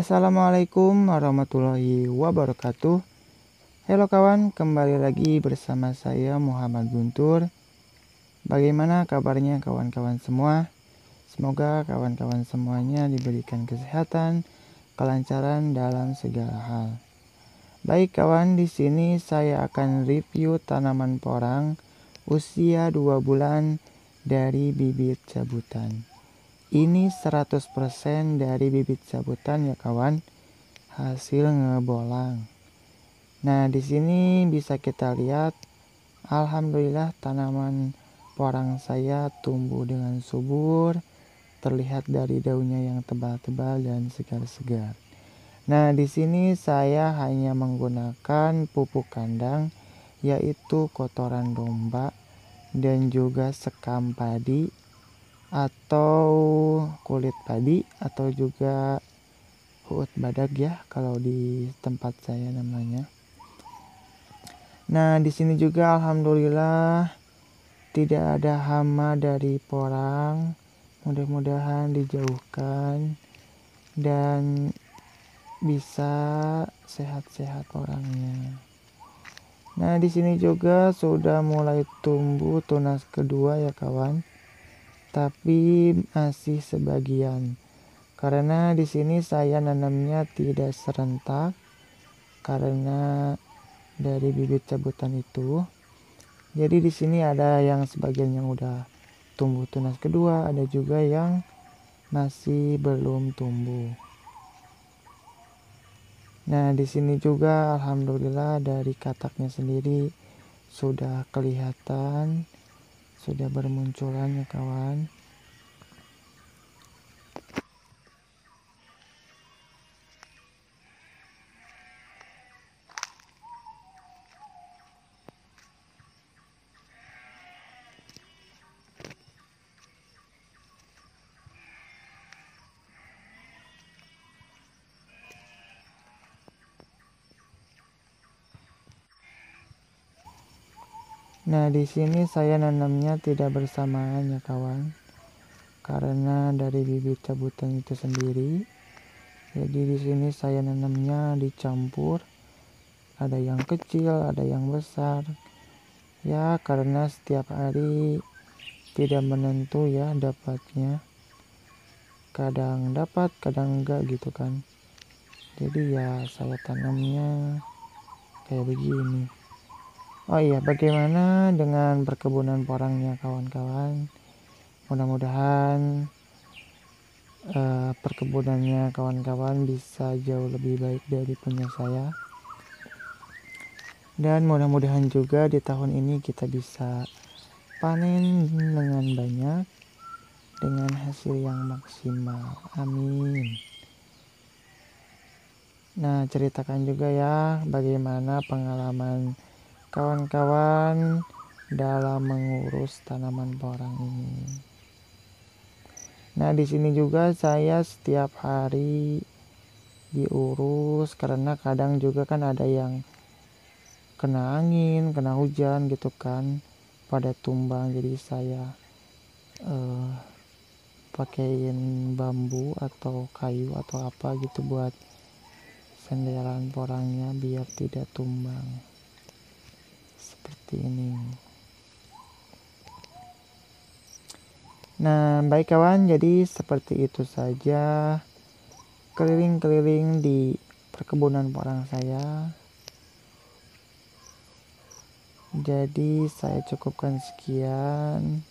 Assalamualaikum warahmatullahi wabarakatuh Halo kawan, kembali lagi bersama saya Muhammad Guntur Bagaimana kabarnya kawan-kawan semua? Semoga kawan-kawan semuanya diberikan kesehatan, kelancaran dalam segala hal. Baik kawan, di sini saya akan review tanaman porang usia 2 bulan dari bibit cabutan. Ini 100% dari bibit sabutan ya kawan. Hasil ngebolang. Nah, di sini bisa kita lihat alhamdulillah tanaman porang saya tumbuh dengan subur, terlihat dari daunnya yang tebal-tebal dan segar-segar. Nah, di sini saya hanya menggunakan pupuk kandang yaitu kotoran domba dan juga sekam padi atau kulit padi atau juga hut badak ya kalau di tempat saya namanya. Nah, di sini juga alhamdulillah tidak ada hama dari porang. Mudah-mudahan dijauhkan dan bisa sehat-sehat orangnya. Nah, di sini juga sudah mulai tumbuh tunas kedua ya kawan tapi masih sebagian. Karena di sini saya nanamnya tidak serentak karena dari bibit cabutan itu. Jadi di sini ada yang sebagian yang udah tumbuh tunas kedua, ada juga yang masih belum tumbuh. Nah, di sini juga alhamdulillah dari kataknya sendiri sudah kelihatan sudah bermunculan ya kawan Nah, di sini saya nanamnya tidak bersamaan ya kawan. Karena dari bibit cabutan itu sendiri. Jadi di sini saya nanamnya dicampur. Ada yang kecil, ada yang besar. Ya, karena setiap hari tidak menentu ya dapatnya. Kadang dapat, kadang enggak gitu kan. Jadi ya saya tanamnya kayak begini. Oh iya, bagaimana dengan perkebunan porangnya kawan-kawan? Mudah-mudahan uh, perkebunannya kawan-kawan bisa jauh lebih baik dari punya saya. Dan mudah-mudahan juga di tahun ini kita bisa panen dengan banyak dengan hasil yang maksimal. Amin. Nah, ceritakan juga ya bagaimana pengalaman kawan-kawan dalam mengurus tanaman porang ini. Nah, di sini juga saya setiap hari diurus karena kadang juga kan ada yang kena angin, kena hujan gitu kan pada tumbang jadi saya uh, eh, pakaiin bambu atau kayu atau apa gitu buat senderan porangnya biar tidak tumbang seperti ini nah baik kawan jadi seperti itu saja keliling-keliling di perkebunan porang saya jadi saya cukupkan sekian.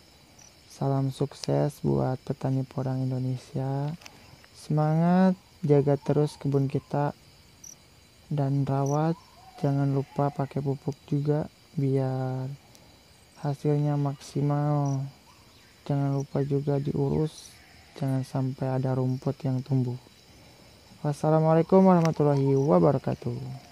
Salam sukses buat petani porang Indonesia. Semangat, jaga terus kebun kita dan rawat. Jangan lupa pakai pupuk juga biar hasilnya maksimal jangan lupa juga diurus jangan sampai ada rumput yang tumbuh wassalamualaikum warahmatullahi wabarakatuh